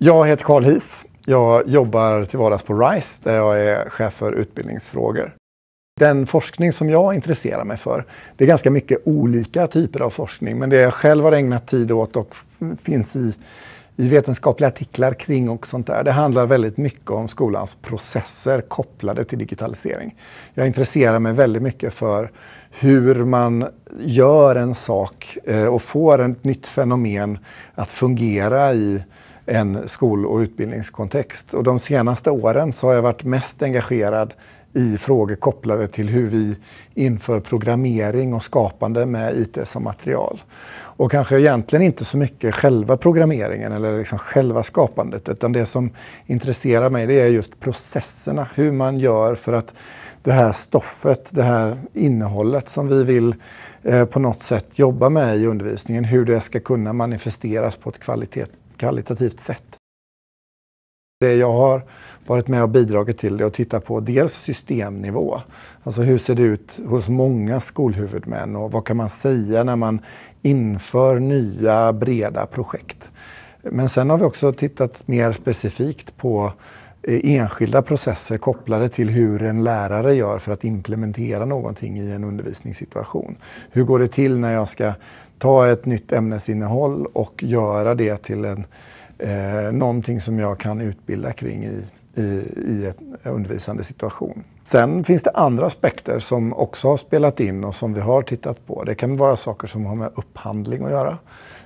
Jag heter Carl Hif. Jag jobbar till vardags på RISE där jag är chef för utbildningsfrågor. Den forskning som jag intresserar mig för, det är ganska mycket olika typer av forskning, men det jag själv har ägnat tid åt och finns i, i vetenskapliga artiklar kring och sånt där, det handlar väldigt mycket om skolans processer kopplade till digitalisering. Jag intresserar mig väldigt mycket för hur man gör en sak eh, och får ett nytt fenomen att fungera i en skol och utbildningskontext. Och de senaste åren så har jag varit mest engagerad i frågor kopplade till hur vi inför programmering och skapande med IT som material. Och kanske egentligen inte så mycket själva programmeringen eller liksom själva skapandet utan det som intresserar mig det är just processerna. Hur man gör för att det här stoffet, det här innehållet som vi vill eh, på något sätt jobba med i undervisningen, hur det ska kunna manifesteras på ett kvalitet kvalitativt sätt. Det jag har varit med och bidragit till är att titta på dels systemnivå. Alltså hur ser det ut hos många skolhuvudmän och vad kan man säga när man inför nya breda projekt. Men sen har vi också tittat mer specifikt på Eh, enskilda processer kopplade till hur en lärare gör för att implementera någonting i en undervisningssituation. Hur går det till när jag ska ta ett nytt ämnesinnehåll och göra det till en, eh, någonting som jag kan utbilda kring i i, i en undervisande situation. Sen finns det andra aspekter som också har spelat in och som vi har tittat på. Det kan vara saker som har med upphandling att göra.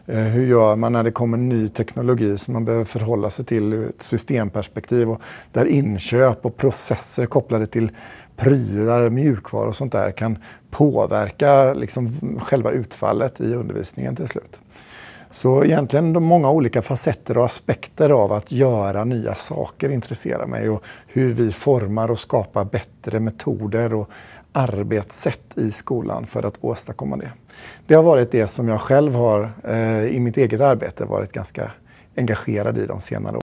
Eh, hur gör man när det kommer ny teknologi som man behöver förhålla sig till ur ett systemperspektiv och där inköp och processer kopplade till prylar, mjukvaror och sånt där kan påverka liksom själva utfallet i undervisningen till slut. Så egentligen de många olika facetter och aspekter av att göra nya saker intresserar mig och hur vi formar och skapar bättre metoder och arbetssätt i skolan för att åstadkomma det. Det har varit det som jag själv har eh, i mitt eget arbete varit ganska engagerad i de senare åren.